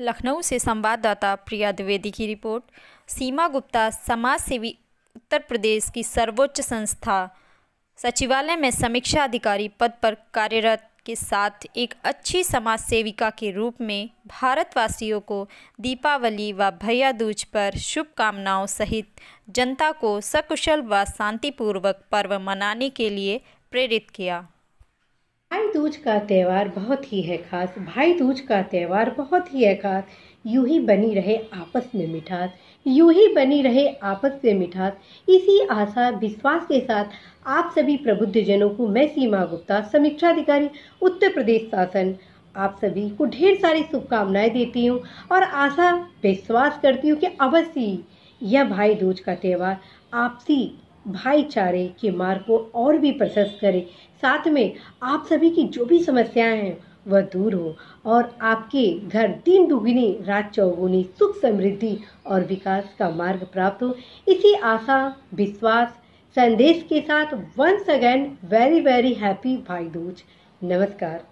लखनऊ से संवाददाता प्रिया द्विवेदी की रिपोर्ट सीमा गुप्ता समाज सेवी उत्तर प्रदेश की सर्वोच्च संस्था सचिवालय में समीक्षा अधिकारी पद पर कार्यरत के साथ एक अच्छी समाज सेविका के रूप में भारतवासियों को दीपावली व भैया दूज पर शुभकामनाओं सहित जनता को सकुशल व शांतिपूर्वक पर्व मनाने के लिए प्रेरित किया भाई दूज का त्यौहार बहुत ही है खास भाई दूज का त्यौहार बहुत ही है खास यूं ही बनी रहे आपस में मिठास यूं ही बनी रहे आपस में मिठास इसी आशा विश्वास के साथ आप सभी प्रबुद्ध जनों को मैं सीमा गुप्ता समीक्षा अधिकारी उत्तर प्रदेश शासन आप सभी को ढेर सारी शुभकामनाएं देती हूँ और आशा विश्वास करती हूँ कि अवश्य यह भाई दूज का त्यौहार आपसी भाईचारे के मार्ग को और भी प्रशस्त करे साथ में आप सभी की जो भी समस्याएं हैं वह दूर हो और आपके घर दिन दुगुनी रात चौगुनी सुख समृद्धि और विकास का मार्ग प्राप्त हो इसी आशा विश्वास संदेश के साथ once again very very happy Bhai Dooj नमस्कार